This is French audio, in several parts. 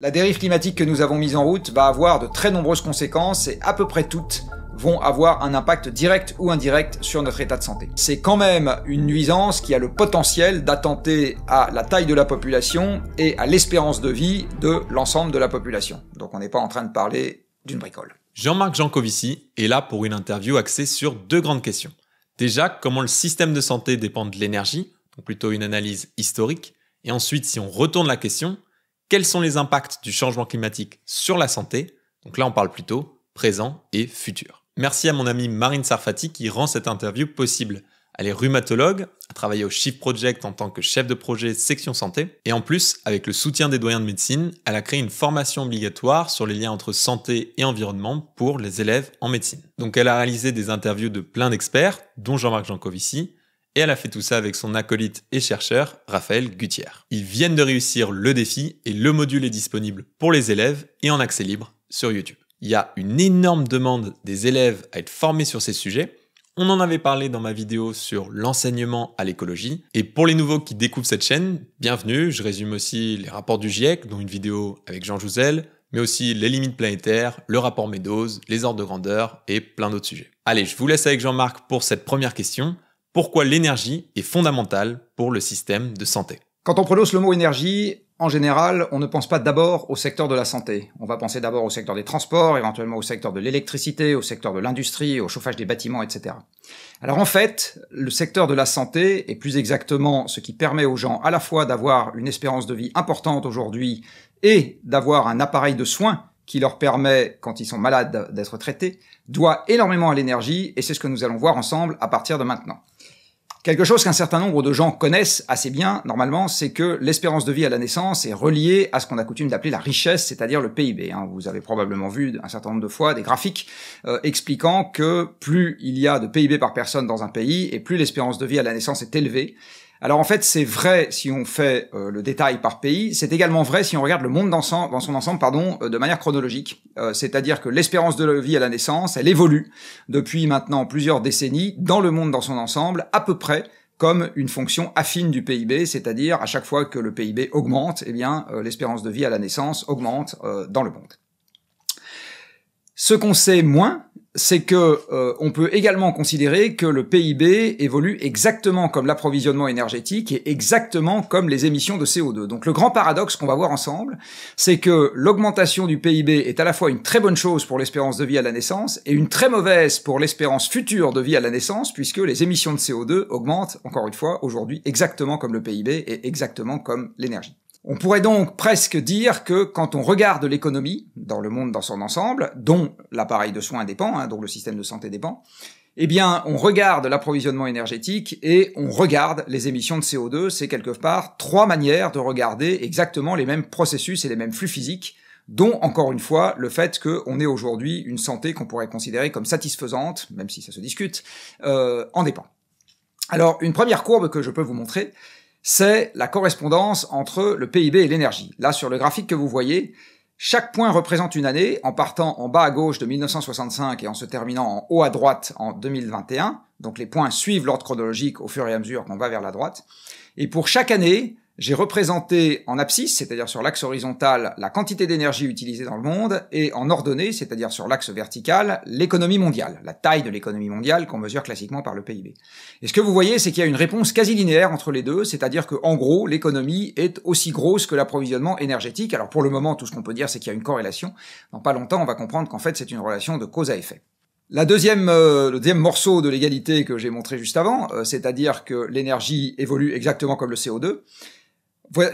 La dérive climatique que nous avons mise en route va avoir de très nombreuses conséquences et à peu près toutes vont avoir un impact direct ou indirect sur notre état de santé. C'est quand même une nuisance qui a le potentiel d'attenter à la taille de la population et à l'espérance de vie de l'ensemble de la population. Donc on n'est pas en train de parler d'une bricole. Jean-Marc Jancovici est là pour une interview axée sur deux grandes questions. Déjà, comment le système de santé dépend de l'énergie, donc plutôt une analyse historique, et ensuite si on retourne la question, quels sont les impacts du changement climatique sur la santé Donc là, on parle plutôt présent et futur. Merci à mon amie Marine Sarfati qui rend cette interview possible. Elle est rhumatologue, a travaillé au Shift Project en tant que chef de projet section santé, et en plus, avec le soutien des doyens de médecine, elle a créé une formation obligatoire sur les liens entre santé et environnement pour les élèves en médecine. Donc elle a réalisé des interviews de plein d'experts, dont Jean-Marc Jancovici, et elle a fait tout ça avec son acolyte et chercheur, Raphaël Gutière. Ils viennent de réussir le défi et le module est disponible pour les élèves et en accès libre sur YouTube. Il y a une énorme demande des élèves à être formés sur ces sujets. On en avait parlé dans ma vidéo sur l'enseignement à l'écologie. Et pour les nouveaux qui découvrent cette chaîne, bienvenue. Je résume aussi les rapports du GIEC, dont une vidéo avec Jean Jouzel, mais aussi les limites planétaires, le rapport Meadows, les ordres de grandeur et plein d'autres sujets. Allez, je vous laisse avec Jean-Marc pour cette première question pourquoi l'énergie est fondamentale pour le système de santé. Quand on prononce le mot énergie, en général, on ne pense pas d'abord au secteur de la santé. On va penser d'abord au secteur des transports, éventuellement au secteur de l'électricité, au secteur de l'industrie, au chauffage des bâtiments, etc. Alors en fait, le secteur de la santé, et plus exactement ce qui permet aux gens à la fois d'avoir une espérance de vie importante aujourd'hui et d'avoir un appareil de soins qui leur permet, quand ils sont malades, d'être traités, doit énormément à l'énergie, et c'est ce que nous allons voir ensemble à partir de maintenant. Quelque chose qu'un certain nombre de gens connaissent assez bien, normalement, c'est que l'espérance de vie à la naissance est reliée à ce qu'on a coutume d'appeler la richesse, c'est-à-dire le PIB. Hein. Vous avez probablement vu un certain nombre de fois des graphiques euh, expliquant que plus il y a de PIB par personne dans un pays, et plus l'espérance de vie à la naissance est élevée, alors en fait, c'est vrai si on fait euh, le détail par pays, c'est également vrai si on regarde le monde dans son, dans son ensemble pardon, euh, de manière chronologique, euh, c'est-à-dire que l'espérance de vie à la naissance, elle évolue depuis maintenant plusieurs décennies dans le monde dans son ensemble, à peu près comme une fonction affine du PIB, c'est-à-dire à chaque fois que le PIB augmente, eh bien l'espérance de vie à la naissance augmente dans le monde. Ce qu'on sait moins, c'est que euh, on peut également considérer que le PIB évolue exactement comme l'approvisionnement énergétique et exactement comme les émissions de CO2. Donc le grand paradoxe qu'on va voir ensemble, c'est que l'augmentation du PIB est à la fois une très bonne chose pour l'espérance de vie à la naissance et une très mauvaise pour l'espérance future de vie à la naissance puisque les émissions de CO2 augmentent encore une fois aujourd'hui exactement comme le PIB et exactement comme l'énergie. On pourrait donc presque dire que quand on regarde l'économie dans le monde dans son ensemble, dont l'appareil de soins dépend, hein, dont le système de santé dépend, eh bien, on regarde l'approvisionnement énergétique et on regarde les émissions de CO2. C'est quelque part trois manières de regarder exactement les mêmes processus et les mêmes flux physiques, dont, encore une fois, le fait qu'on ait aujourd'hui une santé qu'on pourrait considérer comme satisfaisante, même si ça se discute, euh, en dépend. Alors, une première courbe que je peux vous montrer, c'est la correspondance entre le PIB et l'énergie. Là, sur le graphique que vous voyez, chaque point représente une année, en partant en bas à gauche de 1965 et en se terminant en haut à droite en 2021. Donc les points suivent l'ordre chronologique au fur et à mesure qu'on va vers la droite. Et pour chaque année, j'ai représenté en abscisse, c'est-à-dire sur l'axe horizontal, la quantité d'énergie utilisée dans le monde, et en ordonnée, c'est-à-dire sur l'axe vertical, l'économie mondiale, la taille de l'économie mondiale qu'on mesure classiquement par le PIB. Et ce que vous voyez, c'est qu'il y a une réponse quasi linéaire entre les deux, c'est-à-dire que, en gros, l'économie est aussi grosse que l'approvisionnement énergétique. Alors pour le moment, tout ce qu'on peut dire, c'est qu'il y a une corrélation. Dans pas longtemps, on va comprendre qu'en fait, c'est une relation de cause à effet. La deuxième, euh, le deuxième morceau de l'égalité que j'ai montré juste avant, euh, c'est-à-dire que l'énergie évolue exactement comme le CO2,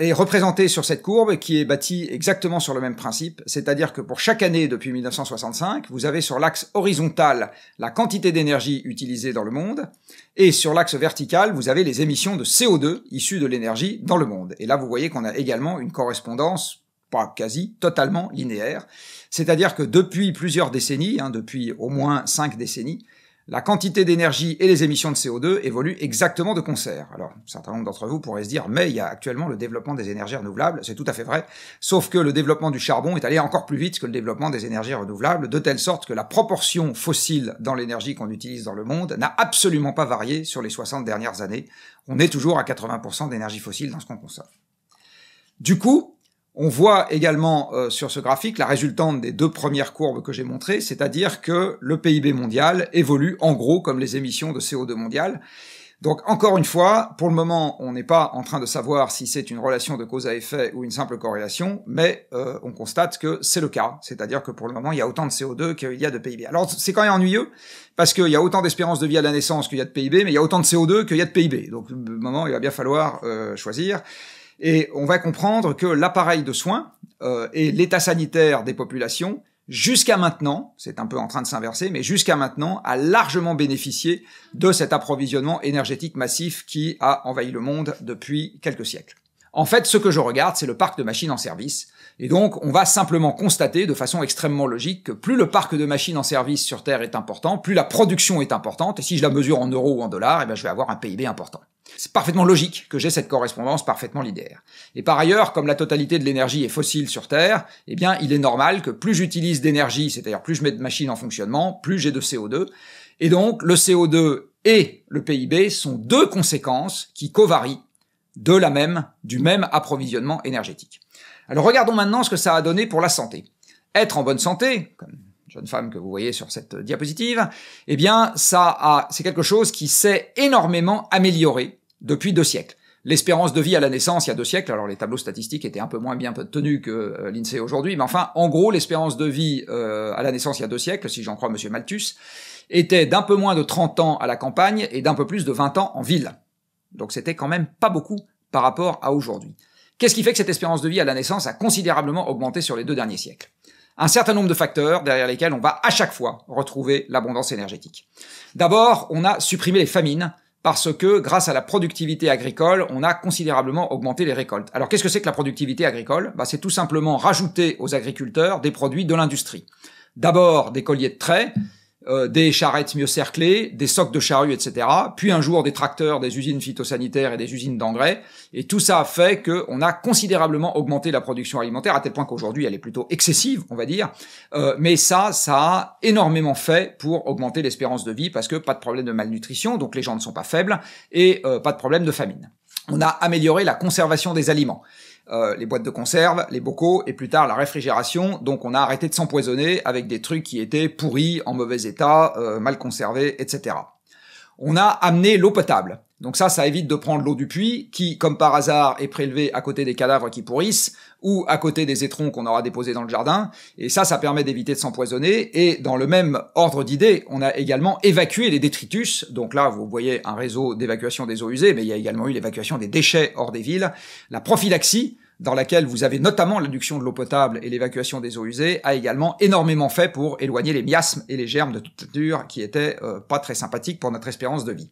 est représenté sur cette courbe qui est bâtie exactement sur le même principe, c'est-à-dire que pour chaque année depuis 1965, vous avez sur l'axe horizontal la quantité d'énergie utilisée dans le monde, et sur l'axe vertical, vous avez les émissions de CO2 issues de l'énergie dans le monde. Et là, vous voyez qu'on a également une correspondance pas quasi totalement linéaire, c'est-à-dire que depuis plusieurs décennies, hein, depuis au moins cinq décennies, la quantité d'énergie et les émissions de CO2 évoluent exactement de concert. Alors, un certain nombre d'entre vous pourraient se dire, mais il y a actuellement le développement des énergies renouvelables, c'est tout à fait vrai, sauf que le développement du charbon est allé encore plus vite que le développement des énergies renouvelables, de telle sorte que la proportion fossile dans l'énergie qu'on utilise dans le monde n'a absolument pas varié sur les 60 dernières années. On est toujours à 80% d'énergie fossile dans ce qu'on consomme. Du coup, on voit également euh, sur ce graphique la résultante des deux premières courbes que j'ai montrées, c'est-à-dire que le PIB mondial évolue en gros comme les émissions de CO2 mondiales. Donc encore une fois, pour le moment, on n'est pas en train de savoir si c'est une relation de cause à effet ou une simple corrélation, mais euh, on constate que c'est le cas, c'est-à-dire que pour le moment, il y a autant de CO2 qu'il y a de PIB. Alors c'est quand même ennuyeux, parce qu'il y a autant d'espérance de vie à la naissance qu'il y a de PIB, mais il y a autant de CO2 qu'il y a de PIB. Donc le moment, il va bien falloir euh, choisir. Et on va comprendre que l'appareil de soins euh, et l'état sanitaire des populations, jusqu'à maintenant, c'est un peu en train de s'inverser, mais jusqu'à maintenant, a largement bénéficié de cet approvisionnement énergétique massif qui a envahi le monde depuis quelques siècles. En fait, ce que je regarde, c'est le parc de machines en service. Et donc, on va simplement constater de façon extrêmement logique que plus le parc de machines en service sur Terre est important, plus la production est importante, et si je la mesure en euros ou en dollars, eh bien, je vais avoir un PIB important. C'est parfaitement logique que j'ai cette correspondance parfaitement linéaire. Et par ailleurs, comme la totalité de l'énergie est fossile sur Terre, eh bien, il est normal que plus j'utilise d'énergie, c'est-à-dire plus je mets de machines en fonctionnement, plus j'ai de CO2. Et donc, le CO2 et le PIB sont deux conséquences qui covarient de la même, du même approvisionnement énergétique. Alors regardons maintenant ce que ça a donné pour la santé. Être en bonne santé, comme jeune femme que vous voyez sur cette diapositive, eh bien, ça a, c'est quelque chose qui s'est énormément amélioré depuis deux siècles. L'espérance de vie à la naissance, il y a deux siècles, alors les tableaux statistiques étaient un peu moins bien tenus que euh, l'INSEE aujourd'hui, mais enfin, en gros, l'espérance de vie euh, à la naissance il y a deux siècles, si j'en crois M. Malthus, était d'un peu moins de 30 ans à la campagne et d'un peu plus de 20 ans en ville. Donc c'était quand même pas beaucoup par rapport à aujourd'hui. Qu'est-ce qui fait que cette espérance de vie à la naissance a considérablement augmenté sur les deux derniers siècles un certain nombre de facteurs derrière lesquels on va à chaque fois retrouver l'abondance énergétique. D'abord, on a supprimé les famines parce que grâce à la productivité agricole, on a considérablement augmenté les récoltes. Alors qu'est-ce que c'est que la productivité agricole bah, C'est tout simplement rajouter aux agriculteurs des produits de l'industrie. D'abord des colliers de traits, euh, des charrettes mieux cerclées, des socs de charrues, etc. Puis un jour des tracteurs, des usines phytosanitaires et des usines d'engrais. Et tout ça a fait qu'on a considérablement augmenté la production alimentaire à tel point qu'aujourd'hui elle est plutôt excessive, on va dire. Euh, mais ça, ça a énormément fait pour augmenter l'espérance de vie parce que pas de problème de malnutrition, donc les gens ne sont pas faibles et euh, pas de problème de famine. On a amélioré la conservation des aliments. Euh, les boîtes de conserve, les bocaux et plus tard la réfrigération. Donc on a arrêté de s'empoisonner avec des trucs qui étaient pourris, en mauvais état, euh, mal conservés, etc on a amené l'eau potable. Donc ça, ça évite de prendre l'eau du puits, qui, comme par hasard, est prélevée à côté des cadavres qui pourrissent, ou à côté des étrons qu'on aura déposés dans le jardin. Et ça, ça permet d'éviter de s'empoisonner. Et dans le même ordre d'idées, on a également évacué les détritus. Donc là, vous voyez un réseau d'évacuation des eaux usées, mais il y a également eu l'évacuation des déchets hors des villes, la prophylaxie, dans laquelle vous avez notamment l'adduction de l'eau potable et l'évacuation des eaux usées, a également énormément fait pour éloigner les miasmes et les germes de toute nature qui étaient euh, pas très sympathiques pour notre espérance de vie.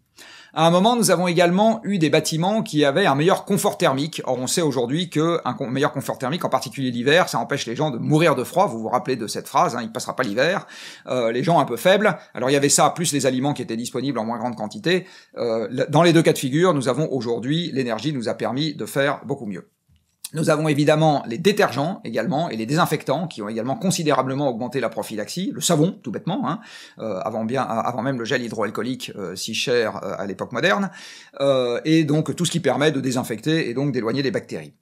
À un moment, nous avons également eu des bâtiments qui avaient un meilleur confort thermique. Or, on sait aujourd'hui que un meilleur confort thermique, en particulier l'hiver, ça empêche les gens de mourir de froid. Vous vous rappelez de cette phrase, hein, il passera pas l'hiver. Euh, les gens un peu faibles. Alors, il y avait ça, plus les aliments qui étaient disponibles en moins grande quantité. Euh, dans les deux cas de figure, nous avons aujourd'hui, l'énergie nous a permis de faire beaucoup mieux. Nous avons évidemment les détergents également et les désinfectants qui ont également considérablement augmenté la prophylaxie, le savon tout bêtement, hein, euh, avant, bien, avant même le gel hydroalcoolique euh, si cher euh, à l'époque moderne, et donc tout ce qui permet de désinfecter et donc d'éloigner les bactéries.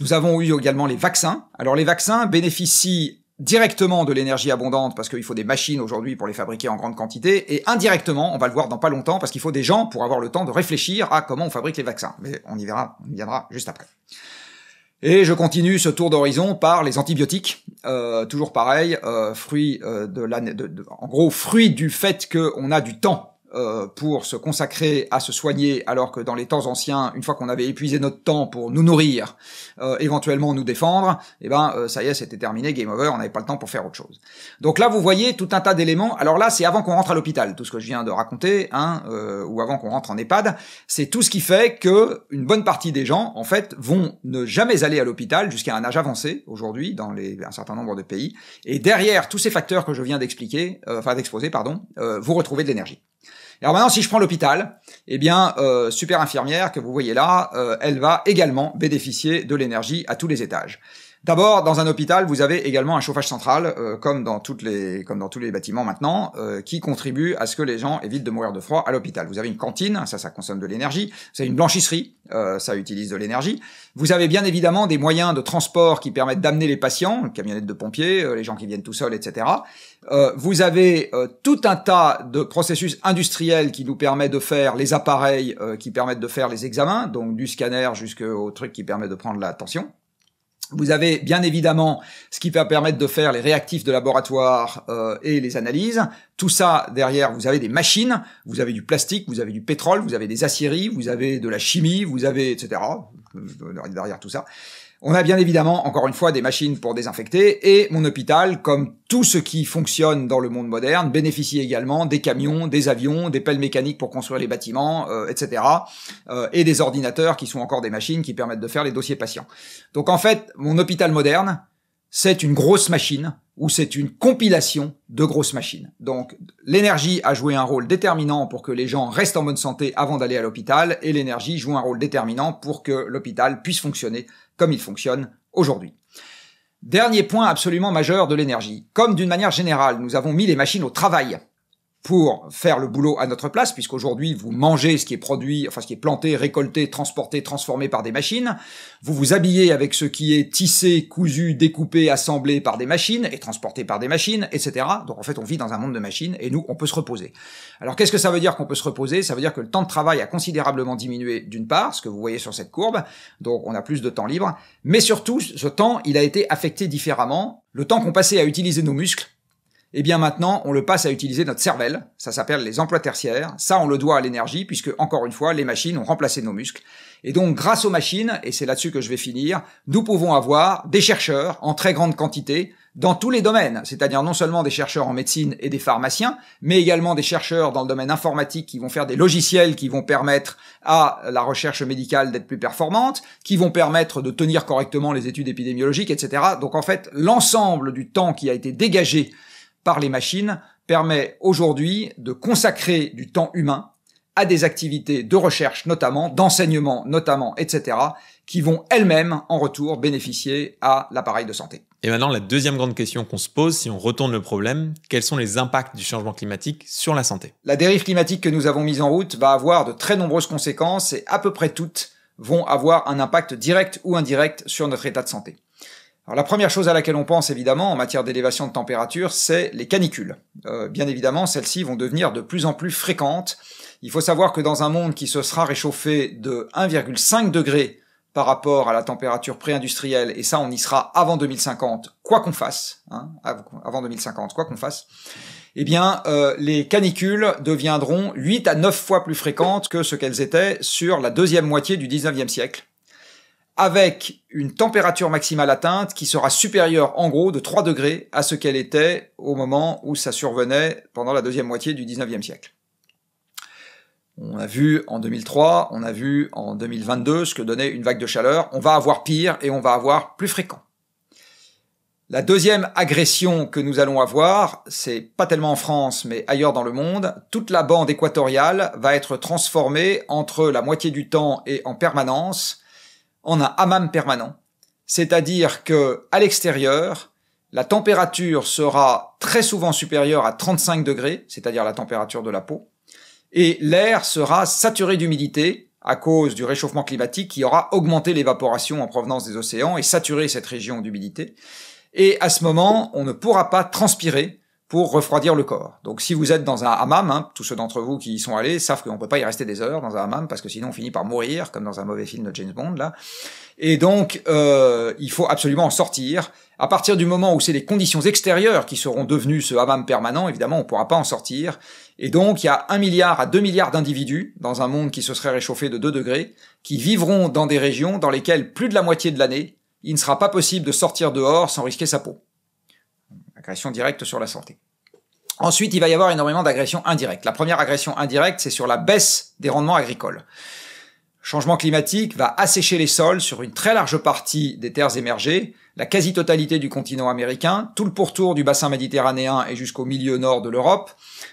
Nous avons eu également les vaccins. Alors les vaccins bénéficient directement de l'énergie abondante parce qu'il faut des machines aujourd'hui pour les fabriquer en grande quantité et indirectement, on va le voir dans pas longtemps parce qu'il faut des gens pour avoir le temps de réfléchir à comment on fabrique les vaccins. Mais on y verra, on y viendra juste après. Et je continue ce tour d'horizon par les antibiotiques. Euh, toujours pareil, euh, fruit euh, de en gros fruit du fait qu'on a du temps euh, pour se consacrer à se soigner, alors que dans les temps anciens, une fois qu'on avait épuisé notre temps pour nous nourrir, euh, éventuellement nous défendre, eh ben euh, ça y est, c'était terminé, game over, on n'avait pas le temps pour faire autre chose. Donc là, vous voyez tout un tas d'éléments. Alors là, c'est avant qu'on rentre à l'hôpital, tout ce que je viens de raconter, hein, ou avant qu'on rentre en EHPAD, c'est tout ce qui fait que une bonne partie des gens, en fait, vont ne jamais aller à l'hôpital jusqu'à un âge avancé aujourd'hui dans les, un certain nombre de pays. Et derrière tous ces facteurs que je viens d'expliquer, enfin d'exposer, pardon, vous retrouvez de l'énergie. Alors maintenant, si je prends l'hôpital, eh bien, euh, super infirmière que vous voyez là, euh, elle va également bénéficier de l'énergie à tous les étages. D'abord, dans un hôpital, vous avez également un chauffage central, euh, comme, dans toutes les, comme dans tous les bâtiments maintenant, euh, qui contribue à ce que les gens évitent de mourir de froid à l'hôpital. Vous avez une cantine, ça, ça consomme de l'énergie. Vous avez une blanchisserie, euh, ça utilise de l'énergie. Vous avez bien évidemment des moyens de transport qui permettent d'amener les patients, camionnettes de pompiers, les gens qui viennent tout seuls, etc. vous avez tout un tas de processus industriels qui nous permettent de faire les appareils qui permettent de faire les examens, donc du scanner jusqu'au truc qui permet de prendre la tension. Vous avez bien évidemment ce qui va permettre de faire les réactifs de laboratoire euh, et les analyses. Tout ça, derrière, vous avez des machines, vous avez du plastique, vous avez du pétrole, vous avez des aciéries, vous avez de la chimie, vous avez, etc. Euh, derrière tout ça. On a bien évidemment, encore une fois, des machines pour désinfecter, et mon hôpital, comme tout ce qui fonctionne dans le monde moderne, bénéficie également des camions, des avions, des pelles mécaniques pour construire les bâtiments, euh, etc., euh, et des ordinateurs qui sont encore des machines qui permettent de faire les dossiers patients. Donc en fait, mon hôpital moderne, c'est une grosse machine, ou c'est une compilation de grosses machines. Donc l'énergie a joué un rôle déterminant pour que les gens restent en bonne santé avant d'aller à l'hôpital et l'énergie joue un rôle déterminant pour que l'hôpital puisse fonctionner comme il fonctionne aujourd'hui. Dernier point absolument majeur de l'énergie. Comme d'une manière générale, nous avons mis les machines au travail pour faire le boulot à notre place, puisqu'aujourd'hui vous mangez ce qui est produit, enfin ce qui est planté, récolté, transporté, transformé par des machines, vous vous habillez avec ce qui est tissé, cousu, découpé, assemblé par des machines et transporté par des machines, etc. Donc en fait on vit dans un monde de machines et nous on peut se reposer. Alors qu'est-ce que ça veut dire qu'on peut se reposer Ça veut dire que le temps de travail a considérablement diminué d'une part, ce que vous voyez sur cette courbe, donc on a plus de temps libre, mais surtout ce temps il a été affecté différemment. Le temps qu'on passait à utiliser nos muscles, eh bien maintenant, on le passe à utiliser notre cervelle, ça s'appelle les emplois tertiaires, ça on le doit à l'énergie, puisque encore une fois, les machines ont remplacé nos muscles. Et donc grâce aux machines, et c'est là-dessus que je vais finir, nous pouvons avoir des chercheurs en très grande quantité dans tous les domaines, c'est-à-dire non seulement des chercheurs en médecine et des pharmaciens, mais également des chercheurs dans le domaine informatique qui vont faire des logiciels qui vont permettre à la recherche médicale d'être plus performante, qui vont permettre de tenir correctement les études épidémiologiques, etc. Donc en fait, l'ensemble du temps qui a été dégagé par les machines permet aujourd'hui de consacrer du temps humain à des activités de recherche notamment, d'enseignement notamment, etc., qui vont elles-mêmes en retour bénéficier à l'appareil de santé. Et maintenant, la deuxième grande question qu'on se pose, si on retourne le problème, quels sont les impacts du changement climatique sur la santé La dérive climatique que nous avons mise en route va avoir de très nombreuses conséquences et à peu près toutes vont avoir un impact direct ou indirect sur notre état de santé. Alors la première chose à laquelle on pense évidemment en matière d'élévation de température, c'est les canicules. Euh, bien évidemment, celles-ci vont devenir de plus en plus fréquentes. Il faut savoir que dans un monde qui se sera réchauffé de 1,5 degré par rapport à la température pré-industrielle, et ça on y sera avant 2050, quoi qu'on fasse, hein, avant 2050, quoi qu'on fasse, eh bien euh, les canicules deviendront 8 à 9 fois plus fréquentes que ce qu'elles étaient sur la deuxième moitié du 19e siècle avec une température maximale atteinte qui sera supérieure en gros de 3 degrés à ce qu'elle était au moment où ça survenait pendant la deuxième moitié du 19e siècle. On a vu en 2003, on a vu en 2022 ce que donnait une vague de chaleur. On va avoir pire et on va avoir plus fréquent. La deuxième agression que nous allons avoir, c'est pas tellement en France, mais ailleurs dans le monde, toute la bande équatoriale va être transformée entre la moitié du temps et en permanence en un hammam permanent. C'est-à-dire que, à l'extérieur, la température sera très souvent supérieure à 35 degrés, c'est-à-dire la température de la peau, et l'air sera saturé d'humidité à cause du réchauffement climatique qui aura augmenté l'évaporation en provenance des océans et saturé cette région d'humidité. Et à ce moment, on ne pourra pas transpirer pour refroidir le corps. Donc si vous êtes dans un hammam, hein, tous ceux d'entre vous qui y sont allés savent qu'on peut pas y rester des heures dans un hammam parce que sinon on finit par mourir comme dans un mauvais film de James Bond là. Et donc euh, il faut absolument en sortir. À partir du moment où c'est les conditions extérieures qui seront devenues ce hammam permanent, évidemment on pourra pas en sortir. Et donc il y a un milliard à deux milliards d'individus dans un monde qui se serait réchauffé de 2 degrés, qui vivront dans des régions dans lesquelles plus de la moitié de l'année il ne sera pas possible de sortir dehors sans risquer sa peau. Agression directe sur la santé. Ensuite, il va y avoir énormément d'agressions indirectes. La première agression indirecte, c'est sur la baisse des rendements agricoles. Le changement climatique va assécher les sols sur une très large partie des terres émergées, la quasi-totalité du continent américain, tout le pourtour du bassin méditerranéen et jusqu'au milieu nord de l'Europe,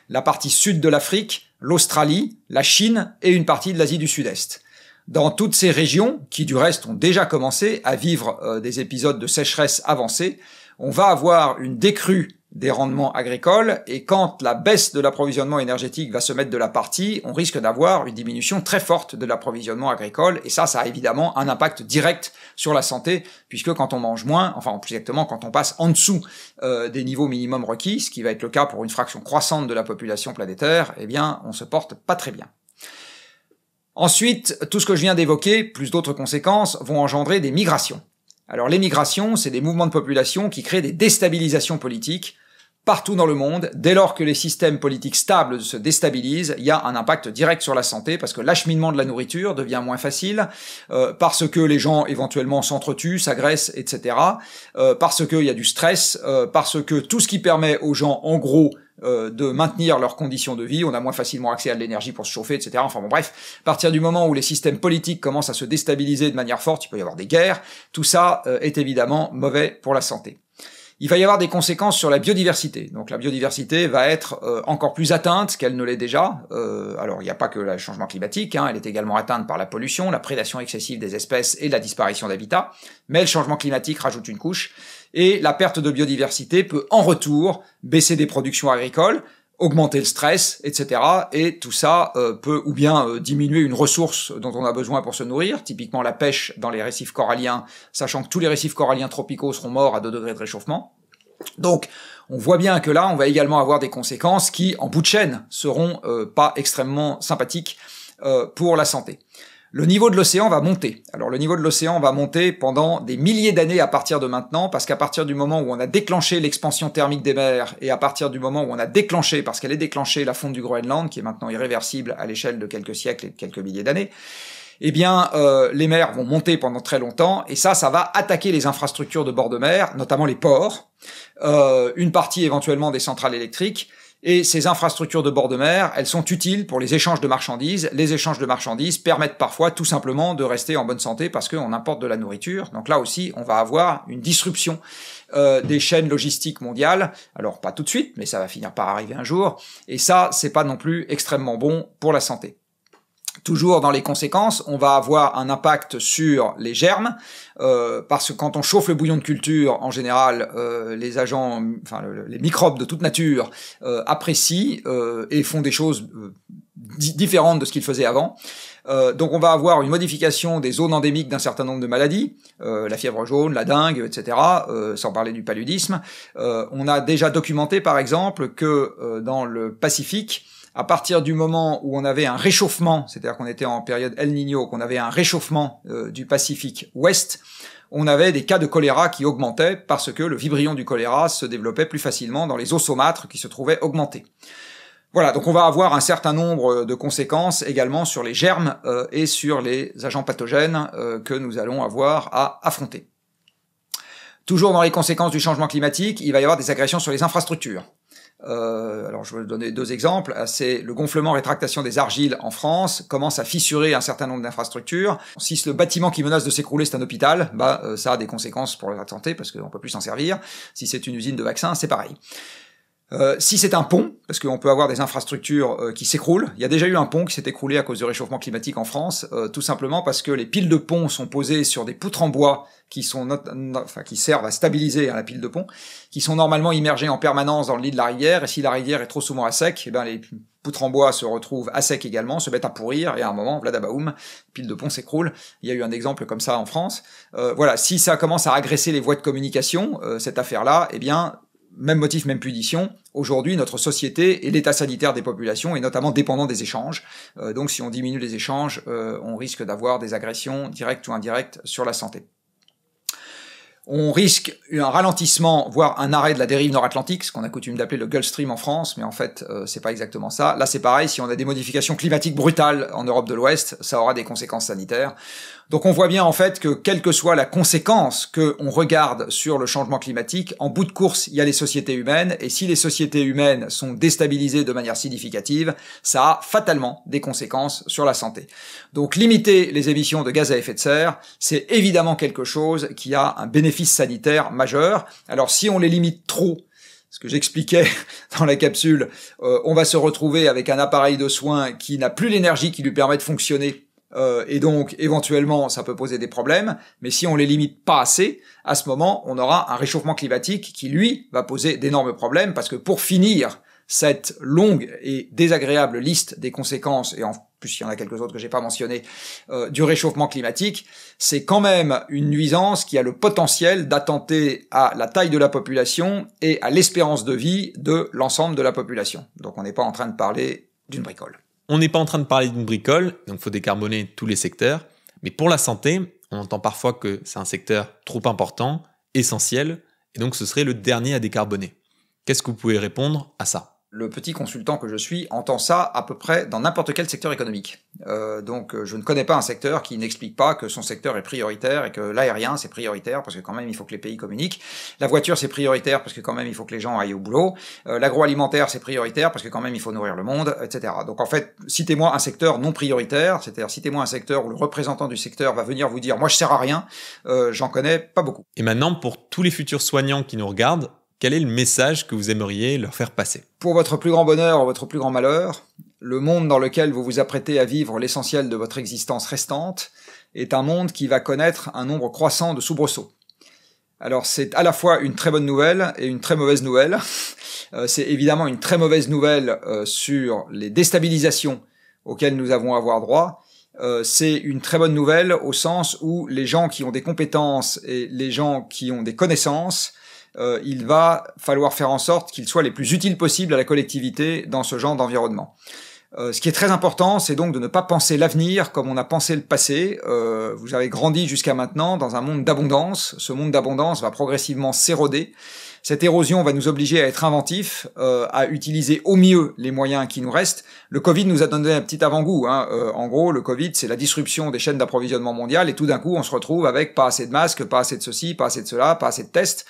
la partie sud de l'Afrique, l'Australie, la Chine et une partie de l'Asie du Sud-Est dans toutes ces régions, qui du reste ont déjà commencé à vivre euh, des épisodes de sécheresse avancée, on va avoir une décrue des rendements agricoles et quand la baisse de l'approvisionnement énergétique va se mettre de la partie, on risque d'avoir une diminution très forte de l'approvisionnement agricole et ça, ça a évidemment un impact direct sur la santé puisque quand on mange moins, enfin plus exactement quand on passe en dessous euh, des niveaux minimums requis, ce qui va être le cas pour une fraction croissante de la population planétaire, eh bien on se porte pas très bien. Ensuite, tout ce que je viens d'évoquer, plus d'autres conséquences, vont engendrer des migrations. Alors l'émigration, c'est des mouvements de population qui créent des déstabilisations politiques partout dans le monde, dès lors que les systèmes politiques stables se déstabilisent, il y a un impact direct sur la santé parce que l'acheminement de la nourriture devient moins facile, euh, parce que les gens éventuellement s'entretuent, s'agressent, etc., euh, parce qu'il y a du stress, euh, parce que tout ce qui permet aux gens, en gros, de maintenir leurs conditions de vie, on a moins facilement accès à de l'énergie pour se chauffer, etc. Enfin bon, bref, à partir du moment où les systèmes politiques commencent à se déstabiliser de manière forte, il peut y avoir des guerres, tout ça est évidemment mauvais pour la santé il va y avoir des conséquences sur la biodiversité. Donc la biodiversité va être euh, encore plus atteinte qu'elle ne l'est déjà. Euh, alors il n'y a pas que le changement climatique, hein. elle est également atteinte par la pollution, la prédation excessive des espèces et la disparition d'habitats. Mais le changement climatique rajoute une couche. Et la perte de biodiversité peut en retour baisser des productions agricoles, augmenter le stress, etc. Et tout ça euh, peut ou bien euh, diminuer une ressource dont on a besoin pour se nourrir, typiquement la pêche dans les récifs coralliens, sachant que tous les récifs coralliens tropicaux seront morts à 2 degrés de réchauffement. Donc, on voit bien que là, on va également avoir des conséquences qui, en bout de chaîne, seront euh, pas extrêmement sympathiques pour la santé le niveau de l'océan va monter. Alors le niveau de l'océan va monter pendant des milliers d'années à partir de maintenant, parce qu'à partir du moment où on a déclenché l'expansion thermique des mers, et à partir du moment où on a déclenché, parce qu'elle est déclenchée, la fonte du Groenland, qui est maintenant irréversible à l'échelle de quelques siècles et de quelques milliers d'années, eh bien, euh, les mers vont monter pendant très longtemps, et ça, ça va attaquer les infrastructures de bord de mer, notamment les ports, euh, une partie éventuellement des centrales électriques, et ces infrastructures de bord de mer, elles sont utiles pour les échanges de marchandises. Les échanges de marchandises permettent parfois tout simplement de rester en bonne santé parce qu'on importe de la nourriture. Donc là aussi, on va avoir une disruption euh, des chaînes logistiques mondiales. Alors pas tout de suite, mais ça va finir par arriver un jour. Et ça, c'est pas non plus extrêmement bon pour la santé. Toujours dans les conséquences, on va avoir un impact sur les germes, euh, parce que quand on chauffe le bouillon de culture, en général, euh, les agents, enfin les microbes de toute nature euh, apprécient et font des choses différentes de ce qu'ils faisaient avant. donc on va avoir une modification des zones endémiques d'un certain nombre de maladies, la fièvre jaune, la dengue, etc., sans parler du paludisme. on a déjà documenté, par exemple, que dans le Pacifique, à partir du moment où on avait un réchauffement, c'est-à-dire qu'on était en période El Niño, qu'on avait un réchauffement euh, du Pacifique Ouest, on avait des cas de choléra qui augmentaient parce que le vibrion du choléra se développait plus facilement dans les eaux saumâtres qui se trouvaient augmentées. Voilà, donc on va avoir un certain nombre euh, de conséquences également sur les germes euh, et sur les agents pathogènes que nous allons avoir à affronter. Toujours dans les conséquences du changement climatique, il va y avoir des agressions sur les infrastructures. Euh, alors je vais donner deux exemples. Ah, c'est le gonflement rétractation des argiles en France commence à fissurer un certain nombre d'infrastructures. Si le bâtiment qui menace de s'écrouler c'est un hôpital, bah euh, ça a des conséquences pour la santé parce qu'on peut plus s'en servir. Si c'est une usine de vaccins, c'est pareil. Euh, si c'est un pont, parce qu'on peut avoir des infrastructures euh, qui s'écroulent, il y a déjà eu un pont qui s'est écroulé à cause du réchauffement climatique en France, euh, tout simplement parce que les piles de ponts sont posées sur des poutres en bois qui sont enfin, qui servent à stabiliser hein, la pile de pont, qui sont normalement immergées en permanence dans le lit de la rivière, et si la rivière est trop souvent à sec, eh ben les poutres en bois se retrouvent à sec également, se mettent à pourrir, et à un moment, vladabaoum, pile de pont s'écroule. Il y a eu un exemple comme ça en France. voilà, si ça commence à agresser les voies de communication, cette affaire-là, eh bien même motif, même punition. Aujourd'hui, notre société et l'état sanitaire des populations est notamment dépendant des échanges. Euh, donc, si on diminue les échanges, euh, on risque d'avoir des agressions directes ou indirectes sur la santé. On risque un ralentissement, voire un arrêt de la dérive nord-atlantique, ce qu'on a coutume d'appeler le Gulf Stream en France, mais en fait, euh, c'est pas exactement ça. Là, c'est pareil, si on a des modifications climatiques brutales en Europe de l'Ouest, ça aura des conséquences sanitaires. Donc on voit bien en fait que quelle que soit la conséquence que on regarde sur le changement climatique, en bout de course, il y a les sociétés humaines et si les sociétés humaines sont déstabilisées de manière significative, ça a fatalement des conséquences sur la santé. Donc limiter les émissions de gaz à effet de serre, c'est évidemment quelque chose qui a un bénéfice sanitaire majeur. Alors si on les limite trop, ce que j'expliquais dans la capsule, euh, on va se retrouver avec un appareil de soins qui n'a plus l'énergie qui lui permet de fonctionner euh, et donc éventuellement ça peut poser des problèmes, mais si on les limite pas assez, à ce moment on aura un réchauffement climatique qui lui va poser d'énormes problèmes parce que pour finir cette longue et désagréable liste des conséquences et en plus il y en a quelques autres que j'ai pas mentionnées euh, du réchauffement climatique, c'est quand même une nuisance qui a le potentiel d'attenter à la taille de la population et à l'espérance de vie de l'ensemble de la population. Donc on n'est pas en train de parler d'une bricole. On n'est pas en train de parler d'une bricole, donc il faut décarboner tous les secteurs. Mais pour la santé, on entend parfois que c'est un secteur trop important, essentiel, et donc ce serait le dernier à décarboner. Qu'est-ce que vous pouvez répondre à ça le petit consultant que je suis entend ça à peu près dans n'importe quel secteur économique. Euh, donc euh, je ne connais pas un secteur qui n'explique pas que son secteur est prioritaire et que l'aérien c'est prioritaire parce que quand même il faut que les pays communiquent. La voiture c'est prioritaire parce que quand même il faut que les gens aillent au boulot. Euh, l'agroalimentaire c'est prioritaire parce que quand même il faut nourrir le monde, etc. Donc en fait, citez-moi un secteur non prioritaire, c'est-à-dire citez-moi un secteur où le représentant du secteur va venir vous dire moi je sers à rien, j'en connais pas beaucoup. Et maintenant pour tous les futurs soignants qui nous regardent, quel est le message que vous aimeriez leur faire passer Pour votre plus grand bonheur ou votre plus grand malheur, le monde dans lequel vous vous apprêtez à vivre l'essentiel de votre existence restante est un monde qui va connaître un nombre croissant de soubresauts. Alors c'est à la fois une très bonne nouvelle et une très mauvaise nouvelle. Euh, c'est évidemment une très mauvaise nouvelle euh, sur les déstabilisations auxquelles nous avons à avoir droit. Euh, c'est une très bonne nouvelle au sens où les gens qui ont des compétences et les gens qui ont des connaissances euh, il va falloir faire en sorte qu'ils soient les plus utiles possibles à la collectivité dans ce genre d'environnement. Euh, ce qui est très important, c'est donc de ne pas penser l'avenir comme on a pensé le passé. Euh, vous avez grandi jusqu'à maintenant dans un monde d'abondance. Ce monde d'abondance va progressivement s'éroder. Cette érosion va nous obliger à être inventifs, à utiliser au mieux les moyens qui nous restent. Le Covid nous a donné un petit avant-goût. Hein. en gros, le Covid, c'est la disruption des chaînes d'approvisionnement mondiales et tout d'un coup, on se retrouve avec pas assez de masques, pas assez de ceci, pas assez de cela, pas assez de tests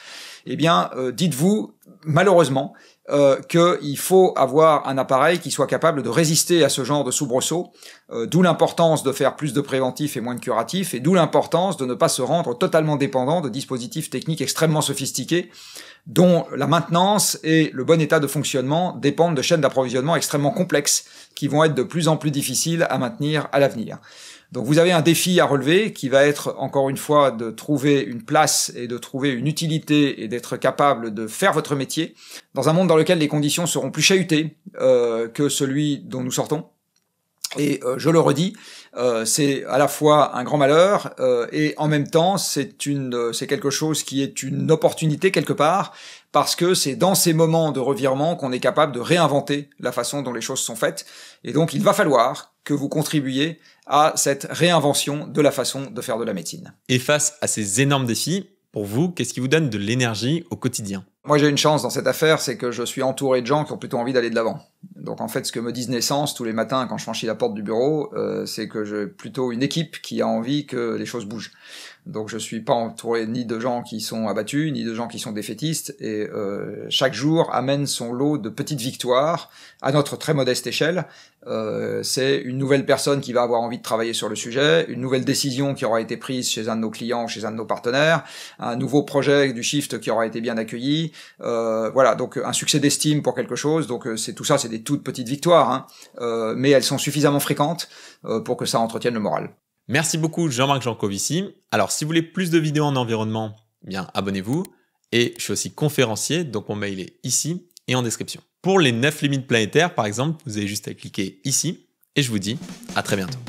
eh bien, euh, dites-vous, malheureusement, euh, qu'il faut avoir un appareil qui soit capable de résister à ce genre de soubresaut, euh, d'où l'importance de faire plus de préventifs et moins de curatifs, et d'où l'importance de ne pas se rendre totalement dépendant de dispositifs techniques extrêmement sophistiqués, dont la maintenance et le bon état de fonctionnement dépendent de chaînes d'approvisionnement extrêmement complexes, qui vont être de plus en plus difficiles à maintenir à l'avenir. Donc vous avez un défi à relever qui va être encore une fois de trouver une place et de trouver une utilité et d'être capable de faire votre métier dans un monde dans lequel les conditions seront plus chahutées euh, que celui dont nous sortons. Et euh, je le redis, euh, c'est à la fois un grand malheur et en même temps c'est une, c'est quelque chose qui est une opportunité quelque part parce que c'est dans ces moments de revirement qu'on est capable de réinventer la façon dont les choses sont faites. Et donc il va falloir que vous contribuiez à cette réinvention de la façon de faire de la médecine. Et face à ces énormes défis, pour vous, qu'est-ce qui vous donne de l'énergie au quotidien moi, j'ai une chance dans cette affaire, c'est que je suis entouré de gens qui ont plutôt envie d'aller de l'avant. Donc, en fait, ce que me disent Naissance tous les matins quand je franchis la porte du bureau, euh, c'est que j'ai plutôt une équipe qui a envie que les choses bougent. Donc je suis pas entouré ni de gens qui sont abattus, ni de gens qui sont défaitistes. Et euh, chaque jour amène son lot de petites victoires à notre très modeste échelle. Euh, c'est une nouvelle personne qui va avoir envie de travailler sur le sujet, une nouvelle décision qui aura été prise chez un de nos clients, chez un de nos partenaires, un nouveau projet du shift qui aura été bien accueilli. Euh, voilà, donc un succès d'estime pour quelque chose. Donc c'est tout ça, c'est des toutes petites victoires, hein. mais elles sont suffisamment fréquentes pour que ça entretienne le moral. Merci beaucoup Jean-Marc Jancovici. Alors si vous voulez plus de vidéos en environnement, eh bien abonnez-vous. Et je suis aussi conférencier, donc mon mail est ici et en description. Pour les 9 limites planétaires, par exemple, vous avez juste à cliquer ici. Et je vous dis à très bientôt.